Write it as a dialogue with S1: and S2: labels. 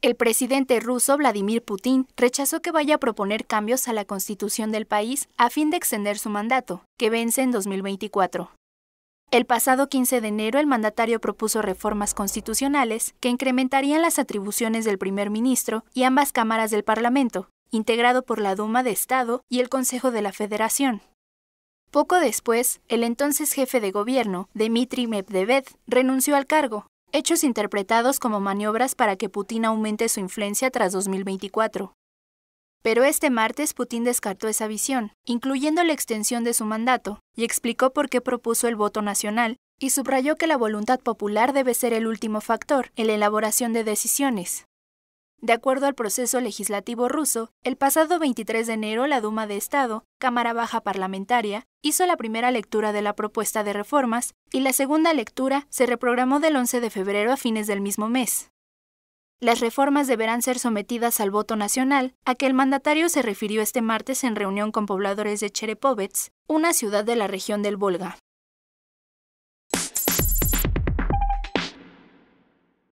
S1: El presidente ruso Vladimir Putin rechazó que vaya a proponer cambios a la constitución del país a fin de extender su mandato, que vence en 2024. El pasado 15 de enero el mandatario propuso reformas constitucionales que incrementarían las atribuciones del primer ministro y ambas cámaras del Parlamento, integrado por la Duma de Estado y el Consejo de la Federación. Poco después, el entonces jefe de gobierno, Dmitry Medvedev, renunció al cargo, hechos interpretados como maniobras para que Putin aumente su influencia tras 2024. Pero este martes Putin descartó esa visión, incluyendo la extensión de su mandato, y explicó por qué propuso el voto nacional, y subrayó que la voluntad popular debe ser el último factor en la elaboración de decisiones. De acuerdo al proceso legislativo ruso, el pasado 23 de enero la Duma de Estado, Cámara Baja Parlamentaria, hizo la primera lectura de la propuesta de reformas y la segunda lectura se reprogramó del 11 de febrero a fines del mismo mes. Las reformas deberán ser sometidas al voto nacional, a que el mandatario se refirió este martes en reunión con pobladores de Cherepovets, una ciudad de la región del Volga.